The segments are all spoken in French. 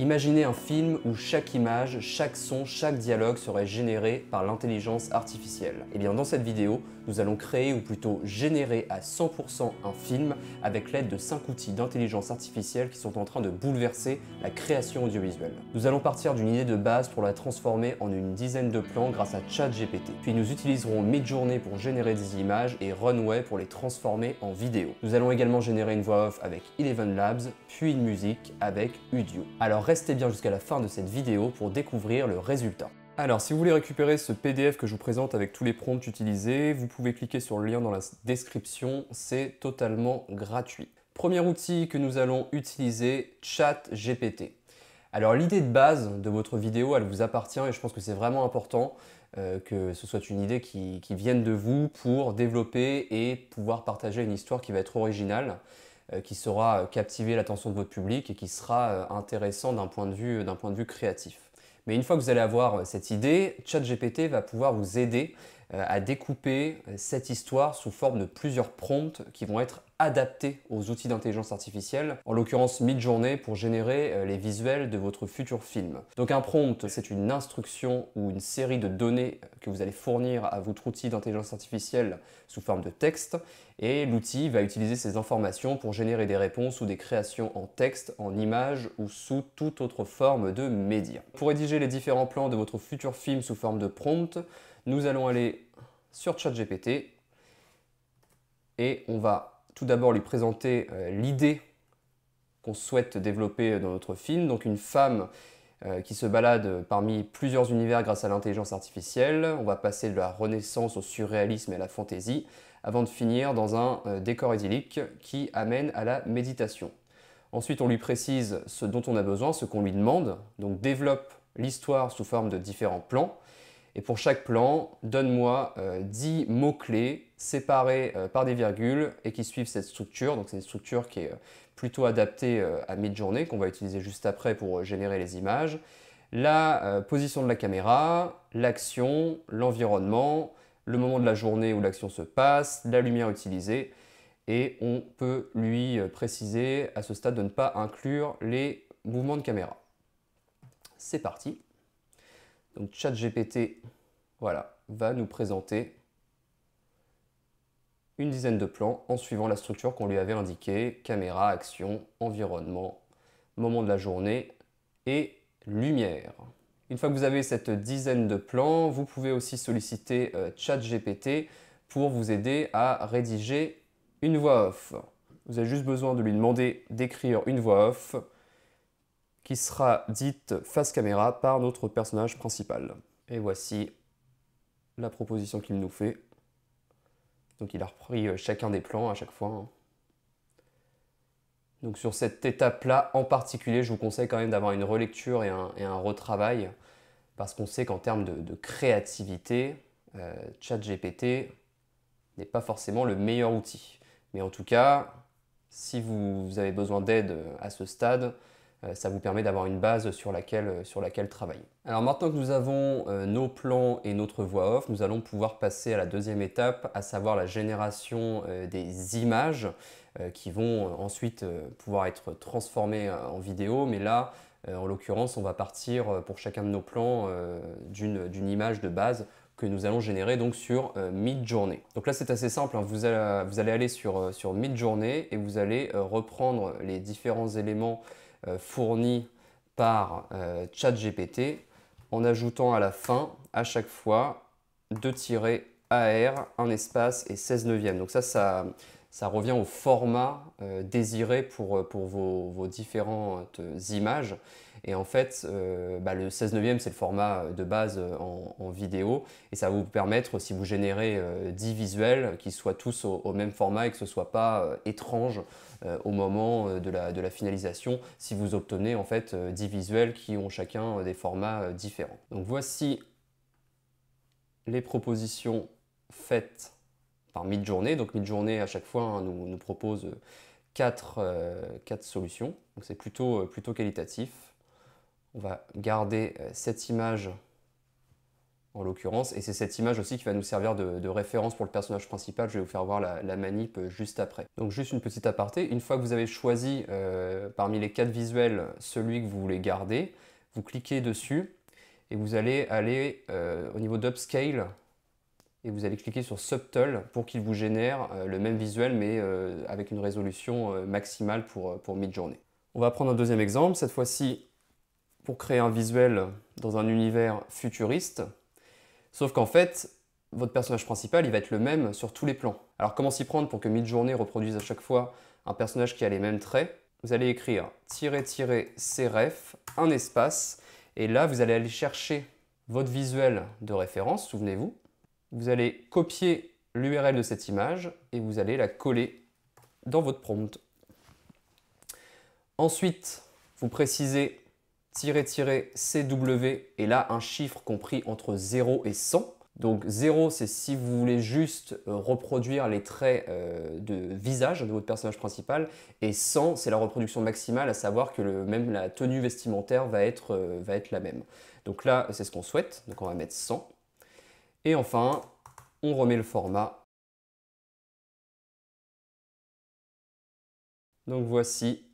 Imaginez un film où chaque image, chaque son, chaque dialogue serait généré par l'intelligence artificielle. Et eh bien dans cette vidéo, nous allons créer ou plutôt générer à 100% un film avec l'aide de 5 outils d'intelligence artificielle qui sont en train de bouleverser la création audiovisuelle. Nous allons partir d'une idée de base pour la transformer en une dizaine de plans grâce à ChatGPT. Puis nous utiliserons Midjourney pour générer des images et Runway pour les transformer en vidéo. Nous allons également générer une voix off avec Eleven Labs, puis une musique avec Udio. Alors restez bien jusqu'à la fin de cette vidéo pour découvrir le résultat. Alors si vous voulez récupérer ce PDF que je vous présente avec tous les prompts utilisés, vous pouvez cliquer sur le lien dans la description, c'est totalement gratuit. Premier outil que nous allons utiliser, ChatGPT. Alors l'idée de base de votre vidéo, elle vous appartient et je pense que c'est vraiment important euh, que ce soit une idée qui, vienne de vous pour développer et pouvoir partager une histoire qui va être originale. Euh, qui saura captiver l'attention de votre public et qui sera euh, intéressant d'un point, de vue, point de vue créatif. Mais une fois que vous allez avoir euh, cette idée, ChatGPT va pouvoir vous aider euh, à découper euh, cette histoire sous forme de plusieurs prompts qui vont être adaptés aux outils d'intelligence artificielle, en l'occurrence mid-journée pour générer euh, les visuels de votre futur film. Donc un prompt, c'est une instruction ou une série de données que vous allez fournir à votre outil d'intelligence artificielle sous forme de texte, et l'outil va utiliser ces informations pour générer des réponses ou des créations en texte, en images ou sous toute autre forme de média. Pour rédiger les différents plans de votre futur film sous forme de prompt, nous allons aller sur ChatGPT et on va tout d'abord lui présenter euh, l'idée qu'on souhaite développer euh, dans notre film. Donc une femme euh, qui se balade parmi plusieurs univers grâce à l'intelligence artificielle. On va passer de la renaissance au surréalisme et à la fantaisie avant de finir dans un décor idyllique qui amène à la méditation. Ensuite, on lui précise ce dont on a besoin, ce qu'on lui demande, donc développe l'histoire sous forme de différents plans. Et pour chaque plan, donne-moi 10 euh, mots-clés séparés euh, par des virgules et qui suivent cette structure. Donc c'est une structure qui est euh, plutôt adaptée à mid-journée, qu'on va utiliser juste après pour générer les images. La position de la caméra, l'action, l'environnement, le moment de la journée où l'action se passe, la lumière utilisée. Et on peut lui préciser à ce stade de ne pas inclure les mouvements de caméra. C'est parti donc ChatGPT, voilà, va nous présenter une dizaine de plans en suivant la structure qu'on lui avait indiquée, caméra, action, environnement, moment de la journée et lumière. Une fois que vous avez cette dizaine de plans, vous pouvez aussi solliciter euh, ChatGPT pour vous aider à rédiger une voix off. Vous avez juste besoin de lui demander d'écrire une voix off qui sera dite face caméra par notre personnage principal. Et voici la proposition qu'il nous fait. Donc il a repris euh, chacun des plans à chaque fois. Hein. Donc sur cette étape-là en particulier, je vous conseille quand même d'avoir une relecture et un, retravail, parce qu'on sait qu'en termes de, créativité, euh, ChatGPT n'est pas forcément le meilleur outil. Mais en tout cas, si vous avez besoin d'aide euh, à ce stade, euh, ça vous permet d'avoir une base sur laquelle, euh, travailler. Alors maintenant que nous avons euh, nos plans et notre voix off, nous allons pouvoir passer à la deuxième étape, à savoir la génération des images qui vont ensuite pouvoir être transformées en vidéo. Mais là, en l'occurrence, on va partir pour chacun de nos plans d'une image de base nous allons générer donc sur euh, mid-journée. Donc là c'est assez simple, hein. vous, allez, vous, allez, aller sur, euh, sur mid-journée et vous allez euh, reprendre les différents éléments fournis par gpt en ajoutant à la fin à chaque fois 2-AR, un espace et 16 neuvième. Donc ça, ça, ça revient au format euh, désiré pour, euh, vos, différentes euh, images. Et en fait, bah, le 16 neuvième, c'est le format de base en, vidéo. Et ça va vous permettre, si vous générez 10 visuels, qu'ils soient tous au, même format et que ce ne soit pas étrange au moment de la, de la, finalisation, si vous obtenez en fait 10 visuels qui ont chacun des formats différents. Donc voici les propositions faites par mid-journée. Donc mid-journée, à chaque fois, hein, nous, propose 4, euh, euh, quatre solutions. Donc c'est plutôt, euh, plutôt qualitatif. On va garder cette image en l'occurrence, et c'est cette image aussi qui va nous servir de, référence pour le personnage principal. Je vais vous faire voir la, manip juste après. Donc juste une petite aparté, une fois que vous avez choisi parmi les quatre visuels celui que vous voulez garder, vous cliquez dessus et vous allez aller au niveau d'upscale et vous allez cliquer sur Subtle pour qu'il vous génère euh, le même visuel mais euh, avec une résolution euh, maximale pour, pour mid-journée. On va prendre un deuxième exemple, cette fois-ci pour créer un visuel dans un univers futuriste, sauf qu'en fait, votre personnage principal, il va être le même sur tous les plans. Alors comment s'y prendre pour que mid-journée reproduise à chaque fois un personnage qui a les mêmes traits Vous allez écrire "-cref", un espace, et là vous allez aller chercher votre visuel de référence, souvenez-vous, vous allez copier l'URL de cette image et vous allez la coller dans votre prompt. Ensuite, vous précisez -cw et là un chiffre compris entre 0 et 100. Donc 0, c'est si vous voulez juste reproduire les traits euh, de visage de votre personnage principal, et 100, c'est la reproduction maximale, à savoir que même la tenue vestimentaire va être, euh, va être la même. Donc là, c'est ce qu'on souhaite, donc on va mettre 100. Et enfin, on remet le format. Donc voici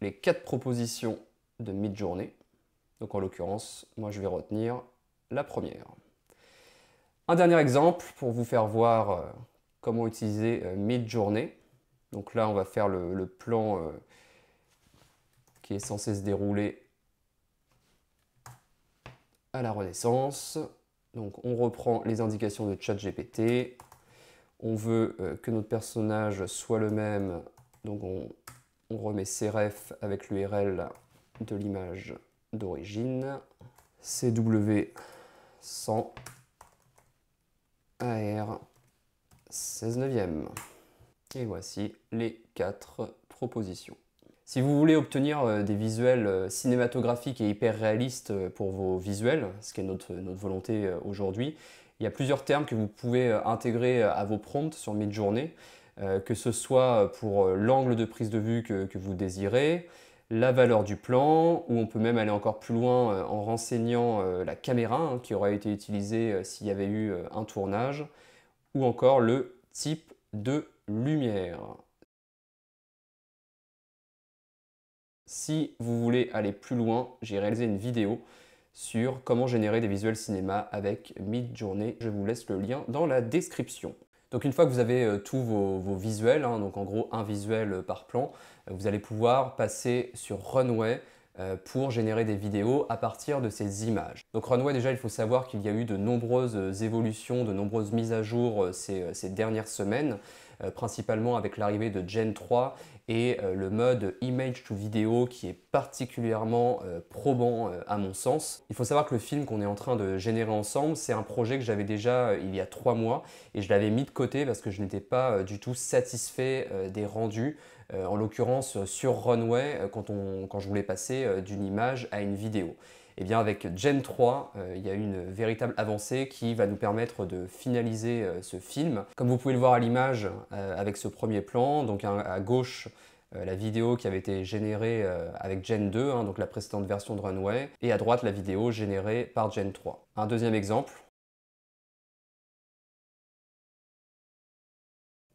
les quatre propositions de mid-journée. Donc en l'occurrence, moi je vais retenir la première. Un dernier exemple pour vous faire voir euh, comment utiliser euh, mid-journée. Donc là, on va faire le, plan euh, qui est censé se dérouler à la Renaissance. Donc on reprend les indications de ChatGPT. On veut euh, que notre personnage soit le même. Donc on, on remet CRF avec l'URL de l'image d'origine. CW 100 AR 16 neuvième. Et voici les quatre propositions. Si vous voulez obtenir euh, des visuels euh, cinématographiques et hyper réalistes euh, pour vos visuels, ce qui est notre, volonté aujourd'hui, il y a plusieurs termes que vous pouvez intégrer à vos prompts sur Midjourney, que ce soit pour l'angle de prise de vue que, vous désirez, la valeur du plan, ou on peut même aller encore plus loin en renseignant la caméra hein, qui aurait été utilisée s'il y avait eu un tournage, ou encore le type de lumière. Si vous voulez aller plus loin, j'ai réalisé une vidéo sur comment générer des visuels cinéma avec Midjourney. Je vous laisse le lien dans la description. Donc une fois que vous avez euh, tous vos, visuels, hein, donc en gros un visuel par plan, euh, vous allez pouvoir passer sur Runway euh, pour générer des vidéos à partir de ces images. Donc Runway déjà il faut savoir qu'il y a eu de nombreuses évolutions, de nombreuses mises à jour ces dernières semaines. Euh, principalement avec l'arrivée de Gen 3 et euh, le mode image to Video qui est particulièrement euh, probant à mon sens. Il faut savoir que le film qu'on est en train de générer ensemble, c'est un projet que j'avais déjà il y a trois mois et je l'avais mis de côté parce que je n'étais pas du tout satisfait des rendus. en l'occurrence sur Runway, quand je voulais passer d'une image à une vidéo. Et eh bien avec Gen 3, euh, il y a une véritable avancée qui va nous permettre de finaliser euh, ce film. Comme vous pouvez le voir à l'image euh, avec ce premier plan, donc à, gauche, la vidéo qui avait été générée avec Gen 2, hein, donc la précédente version de Runway, et à droite la vidéo générée par Gen 3. Un deuxième exemple.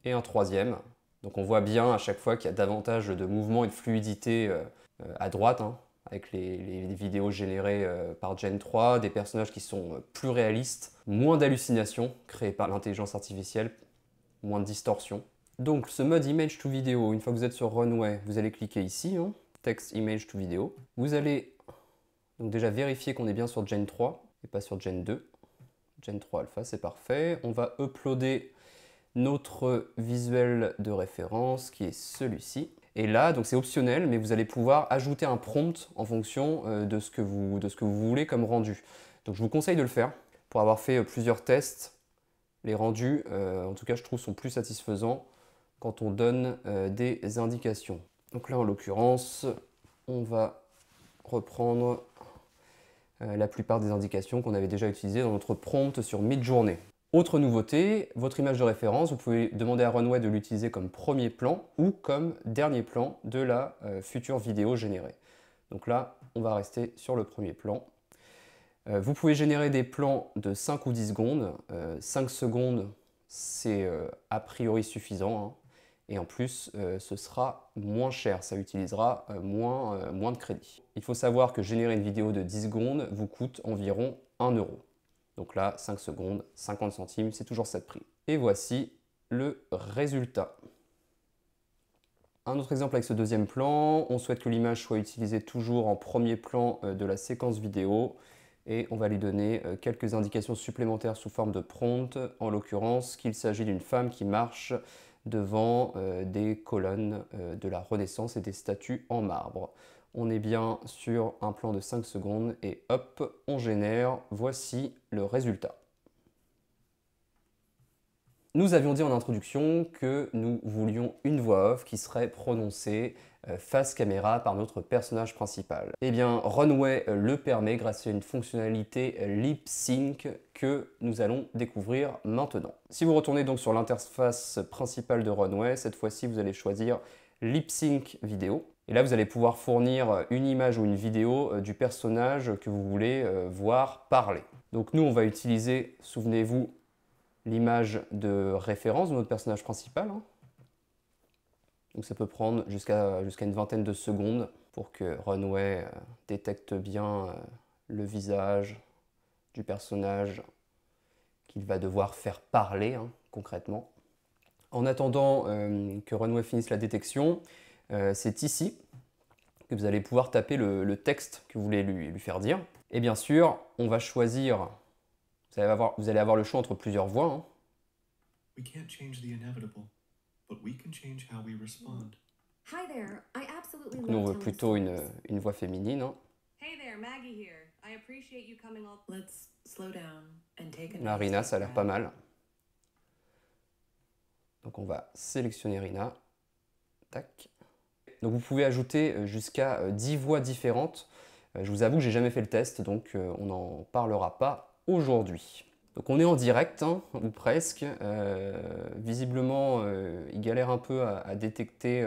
Et un troisième. Donc on voit bien à chaque fois qu'il y a davantage de mouvement et de fluidité à droite, hein avec les, vidéos générées euh, par Gen 3, des personnages qui sont euh, plus réalistes, moins d'hallucinations créées par l'intelligence artificielle, moins de distorsion. Donc ce mode Image to Video, une fois que vous êtes sur Runway, vous allez cliquer ici, hein, texte Image to Video. Vous allez déjà vérifier qu'on est bien sur Gen 3 et pas sur Gen 2. Gen 3 Alpha, c'est parfait. On va uploader notre visuel de référence qui est celui-ci. Et là, donc c'est optionnel, mais vous allez pouvoir ajouter un prompt en fonction euh, de, ce que vous, de ce que vous voulez comme rendu. Donc je vous conseille de le faire. Pour avoir fait euh, plusieurs tests, les rendus, euh, en tout cas, je trouve, sont plus satisfaisants quand on donne des indications. Donc là, en l'occurrence, on va reprendre la plupart des indications qu'on avait déjà utilisées dans notre prompt sur mid-journée. Autre nouveauté, votre image de référence, vous pouvez demander à Runway de l'utiliser comme premier plan ou comme dernier plan de la euh, future vidéo générée. Donc là, on va rester sur le premier plan. Euh, vous pouvez générer des plans de 5 ou 10 secondes. 5 euh, secondes, c'est a priori suffisant. Hein. Et en plus, ce sera moins cher, ça utilisera moins, moins de crédit. Il faut savoir que générer une vidéo de 10 secondes vous coûte environ 1 euro. Donc là, 5 secondes, 50 centimes, c'est toujours ça de prix. Et voici le résultat. Un autre exemple avec ce deuxième plan, on souhaite que l'image soit utilisée toujours en premier plan euh, de la séquence vidéo et on va lui donner euh, quelques indications supplémentaires sous forme de prompt, en l'occurrence qu'il s'agit d'une femme qui marche devant euh, des colonnes de la Renaissance et des statues en marbre. On est bien sur un plan de 5 secondes et hop, on génère. Voici le résultat. Nous avions dit en introduction que nous voulions une voix off qui serait prononcée euh, face caméra par notre personnage principal. Eh bien, Runway le permet grâce à une fonctionnalité lip sync que nous allons découvrir maintenant. Si vous retournez donc sur l'interface principale de Runway, cette fois-ci vous allez choisir lip sync vidéo. Et là, vous allez pouvoir fournir euh, une image ou une vidéo euh, du personnage que vous voulez euh, voir parler. Donc nous, on va utiliser, souvenez-vous, l'image de référence de notre personnage principal. Hein. Donc ça peut prendre jusqu'à une vingtaine de secondes pour que Runway détecte bien le visage du personnage qu'il va devoir faire parler hein, concrètement. En attendant que Runway finisse la détection, euh, c'est ici que vous allez pouvoir taper le, texte que vous voulez lui, faire dire. Et bien sûr, on va choisir, vous allez avoir, le choix entre plusieurs voix. Nous, on veut plutôt une, voix féminine. Hein. Rina, ça a l'air pas mal. Donc on va sélectionner Rina. Tac. Donc vous pouvez ajouter euh, jusqu'à 10 euh, voix différentes. Euh, je vous avoue que j'ai jamais fait le test, donc on n'en parlera pas aujourd'hui. Donc on est en direct, hein, ou presque. visiblement, il galère un peu à, détecter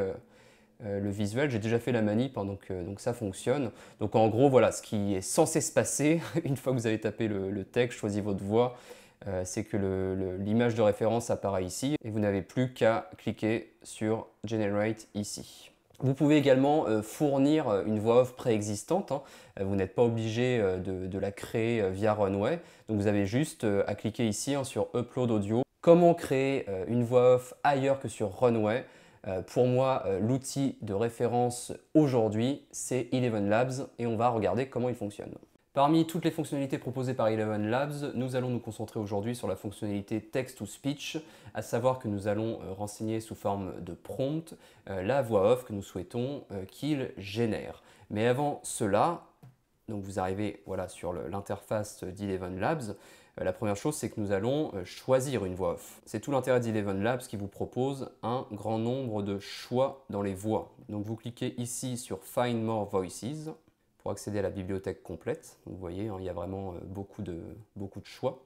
le visuel. J'ai déjà fait la manip, hein, donc, donc, ça fonctionne. Donc en gros, voilà, ce qui est censé se passer, une fois que vous avez tapé le texte, choisi votre voix, c'est que l'image de référence apparaît ici, et vous n'avez plus qu'à cliquer sur Generate ici. Vous pouvez également euh, fournir euh, une voix off préexistante. Hein. Euh, vous n'êtes pas obligé de, la créer via Runway. Donc vous avez juste à cliquer ici hein, sur Upload Audio. Comment créer une voix off ailleurs que sur Runway Pour moi, l'outil de référence aujourd'hui, c'est Eleven Labs et on va regarder comment il fonctionne. Parmi toutes les fonctionnalités proposées par Eleven Labs, nous allons nous concentrer aujourd'hui sur la fonctionnalité text to speech, à savoir que nous allons euh, renseigner sous forme de prompt euh, la voix off que nous souhaitons euh, qu'il génère. Mais avant cela, donc vous arrivez voilà, sur l'interface d'Eleven Labs, la première chose c'est que nous allons choisir une voix off. C'est tout l'intérêt d'Eleven Labs qui vous propose un grand nombre de choix dans les voix. Donc vous cliquez ici sur Find More Voices accéder à la bibliothèque complète. vous voyez, hein, il y a vraiment euh, beaucoup de, beaucoup de choix.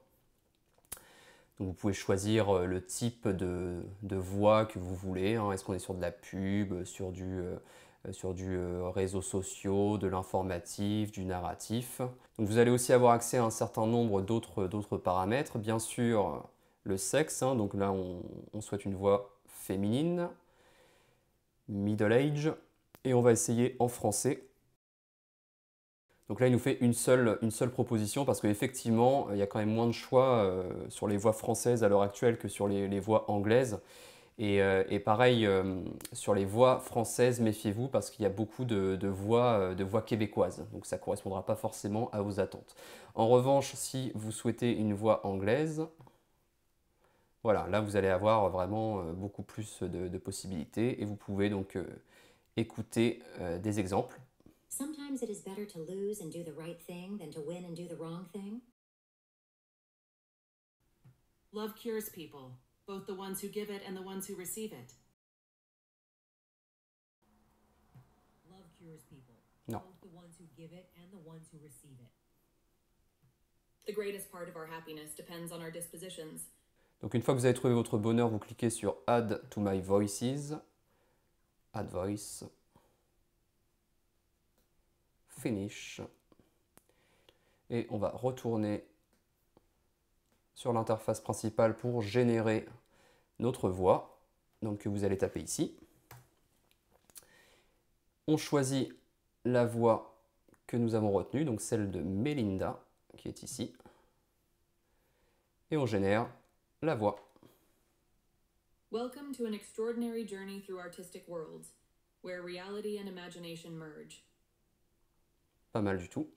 vous pouvez choisir euh, le type de, voix que vous voulez. Hein. Est-ce qu'on est sur de la pub, sur du, euh, sur du réseau sociaux de l'informatif, du narratif. vous allez aussi avoir accès à un certain nombre d'autres paramètres. Bien sûr, le sexe. Hein. donc là, on souhaite une voix féminine, middle age. Et on va essayer en français donc là, il nous fait une seule, une seule proposition parce qu'effectivement, euh, il y a quand même moins de choix euh, sur les voix françaises à l'heure actuelle que sur les, voix anglaises. Et, euh, pareil, sur les voix françaises, méfiez-vous parce qu'il y a beaucoup de, voix de québécoises. Donc ça ne correspondra pas forcément à vos attentes. En revanche, si vous souhaitez une voix anglaise, voilà, là vous allez avoir vraiment beaucoup plus de possibilités et vous pouvez donc écouter des exemples Sometimes it is better to lose and do the right thing than to win and do the wrong thing. Love cures people, both the ones who give it and the ones who receive it. Love cures people, no. both the ones who give it and the ones who receive it. The greatest part of our happiness depends on our dispositions. Donc une fois que vous avez trouvé votre bonheur, vous cliquez sur Add to my voices. Add voice. Finish. Et on va retourner sur l'interface principale pour générer notre voix, donc que vous allez taper ici. On choisit la voix que nous avons retenue, donc celle de Melinda, qui est ici. Et on génère la voix. Welcome to an extraordinary journey through artistic worlds, where reality and imagination merge pas mal du tout.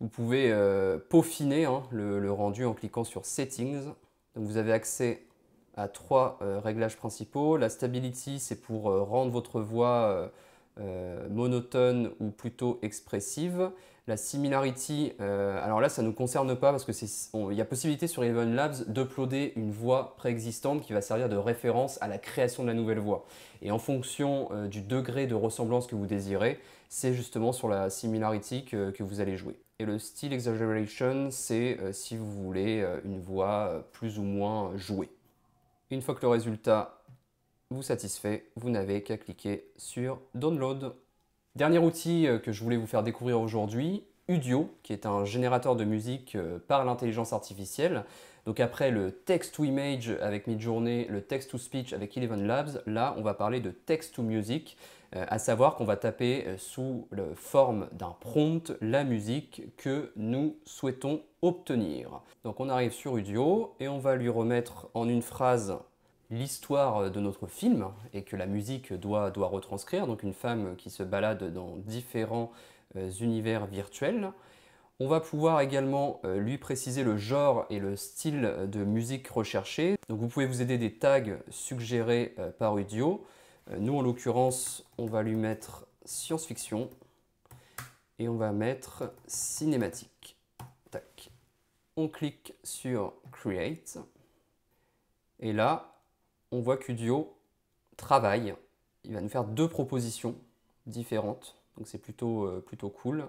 Vous pouvez euh, peaufiner hein, le, rendu en cliquant sur Settings. vous avez accès à trois euh, réglages principaux. La Stability, c'est pour euh, rendre votre voix monotone ou plutôt expressive. La similarity, euh, alors là, ça ne nous concerne pas parce que il y a possibilité sur Eleven Labs d'uploader une voix préexistante qui va servir de référence à la création de la nouvelle voix. Et en fonction euh, du degré de ressemblance que vous désirez, c'est justement sur la similarity que, vous allez jouer. Et le style exaggeration, c'est euh, si vous voulez une voix plus ou moins jouée. Une fois que le résultat vous satisfait, vous n'avez qu'à cliquer sur Download. Dernier outil euh, que je voulais vous faire découvrir aujourd'hui, Udio, qui est un générateur de musique euh, par l'intelligence artificielle. Donc après le text to image avec Midjourney, le text to speech avec Eleven Labs, là on va parler de text to music, euh, à savoir qu'on va taper sous la forme d'un prompt la musique que nous souhaitons obtenir. Donc on arrive sur Udio et on va lui remettre en une phrase l'histoire de notre film et que la musique doit, doit retranscrire, donc une femme qui se balade dans différents euh, univers virtuels. On va pouvoir également euh, lui préciser le genre et le style de musique recherché. Donc vous pouvez vous aider des tags suggérés euh, par Udio. Nous, en l'occurrence, on va lui mettre science-fiction et on va mettre cinématique. Tac. On clique sur Create. Et là, on voit qu'Udio travaille. Il va nous faire deux propositions différentes, donc c'est plutôt, euh, plutôt cool.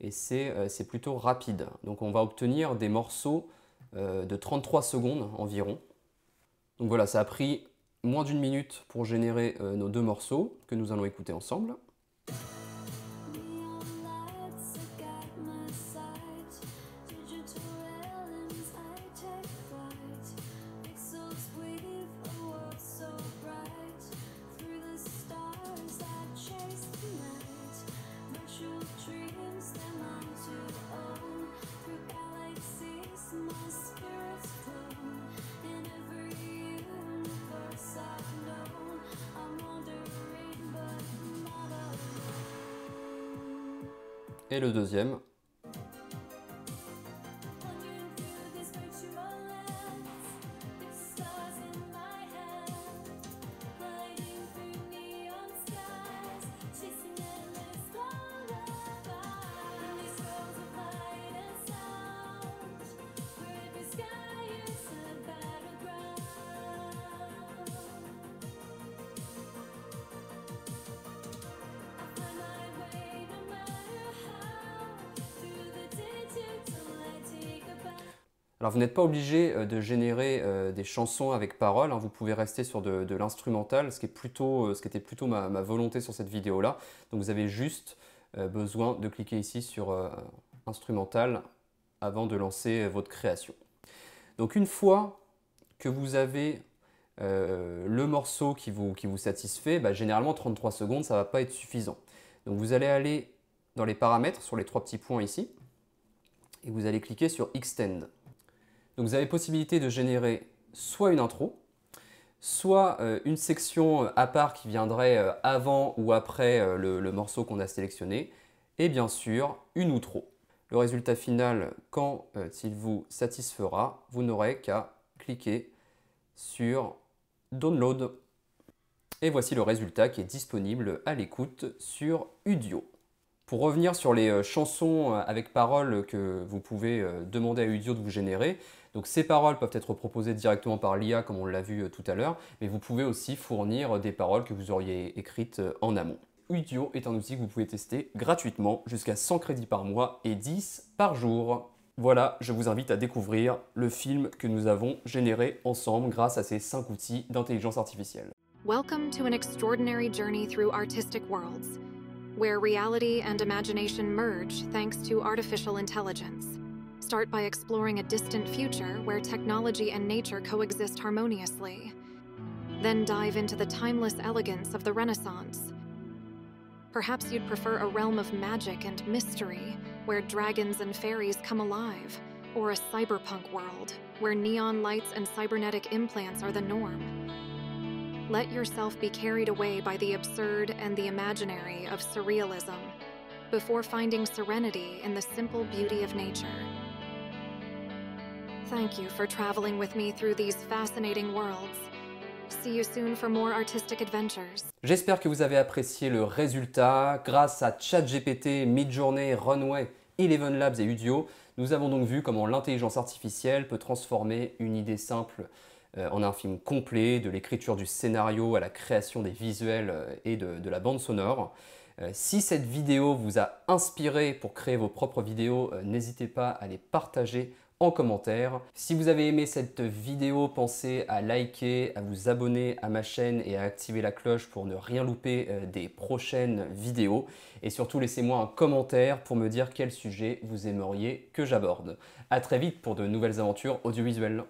Et euh, c'est plutôt rapide. Donc on va obtenir des morceaux euh, de 33 secondes environ. Donc voilà, ça a pris moins d'une minute pour générer nos deux morceaux que nous allons écouter ensemble. le deuxième vous n'êtes pas obligé euh, de générer euh, des chansons avec paroles, hein. vous pouvez rester sur de, l'instrumental, ce, qui euh, ce qui était plutôt ma, volonté sur cette vidéo-là. Donc vous avez juste besoin de cliquer ici sur instrumental avant de lancer votre création. Donc une fois que vous avez le morceau qui vous, satisfait, bah, généralement 33 secondes, ça ne va pas être suffisant. Donc vous allez aller dans les paramètres, sur les trois petits points ici, et vous allez cliquer sur Extend. Donc vous avez possibilité de générer soit une intro, soit euh, une section euh, à part qui viendrait euh, avant ou après le, le morceau qu'on a sélectionné, et bien sûr une outro. Le résultat final, quand il vous satisfera, vous n'aurez qu'à cliquer sur Download. Et voici le résultat qui est disponible à l'écoute sur Udio. Pour revenir sur les euh, chansons euh, avec paroles que vous pouvez euh, demander à Udio de vous générer, donc ces paroles peuvent être proposées directement par l'IA comme on l'a vu tout à l'heure, mais vous pouvez aussi fournir des paroles que vous auriez écrites en amont. Udio est un outil que vous pouvez tester gratuitement jusqu'à 100 crédits par mois et 10 par jour. Voilà, je vous invite à découvrir le film que nous avons généré ensemble grâce à ces 5 outils d'intelligence artificielle. Welcome to an extraordinary journey through artistic worlds. where reality and imagination merge thanks to artificial intelligence. Start by exploring a distant future where technology and nature coexist harmoniously. Then dive into the timeless elegance of the Renaissance. Perhaps you'd prefer a realm of magic and mystery, where dragons and fairies come alive, or a cyberpunk world, where neon lights and cybernetic implants are the norm. let yourself be carried away by the absurd and the imaginary of surrealism before finding serenity in the simple beauty of nature. Thank you for traveling with me through these fascinating worlds. See you soon for more artistic adventures. J'espère que vous avez apprécié le résultat. Grâce à ChatGPT, Midjourney, Runway, Eleven Labs et Udio, nous avons donc vu comment l'intelligence artificielle peut transformer une idée simple en euh, un film complet, de l'écriture du scénario à la création des visuels euh, et de, la bande sonore. Euh, si cette vidéo vous a inspiré pour créer vos propres vidéos, n'hésitez pas à les partager en commentaire. Si vous avez aimé cette vidéo, pensez à liker, à vous abonner à ma chaîne et à activer la cloche pour ne rien louper des prochaines vidéos. Et surtout, laissez-moi un commentaire pour me dire quel sujet vous aimeriez que j'aborde. A très vite pour de nouvelles aventures audiovisuelles.